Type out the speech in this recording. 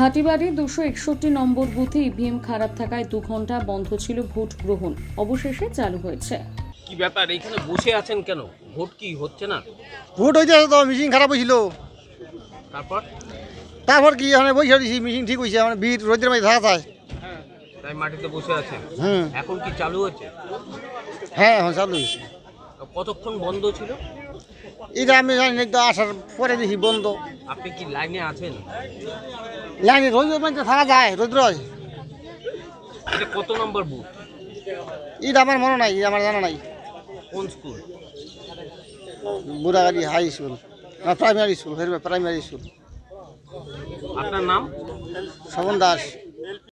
ভাটিবাড়ি দুশো একষট্টি নম্বর বুথে ইভিএম খারাপ থাকায় দু ঘন্টা বন্ধ ছিল ভোট গ্রহণ অবশেষে চালু হয়েছে কি ব্যাপার এখানে বসে আছেন কেন ভোট কি হচ্ছে না ভোট হয়েছে তো মেশিন খারাপ হয়েছিল তারপর তারপর কি মানে বসে দিছি মেশিন ঠিক হয়েছে মানে ভিড় রোদের মাঝে থাকা যায় তাই মাটিতে বসে হ্যাঁ এখন কি চালু হচ্ছে হ্যাঁ এখন চালু হয়েছে কতক্ষণ বন্ধ ছিল এটা আমি জানি আসার পরে দেখি বন্ধ আপনি কি লাইনে আছেন জানি রোজ পর্যন্ত থাকা যায় রোজ কত নম্বর বুথ এটা আমার মনে নাই আমার জানা নাই কোন স্কুল বুড়াগাড়ি হাই স্কুল না প্রাইমারি স্কুল হেরবে প্রাইমারি স্কুল আপনার নাম শবন দাস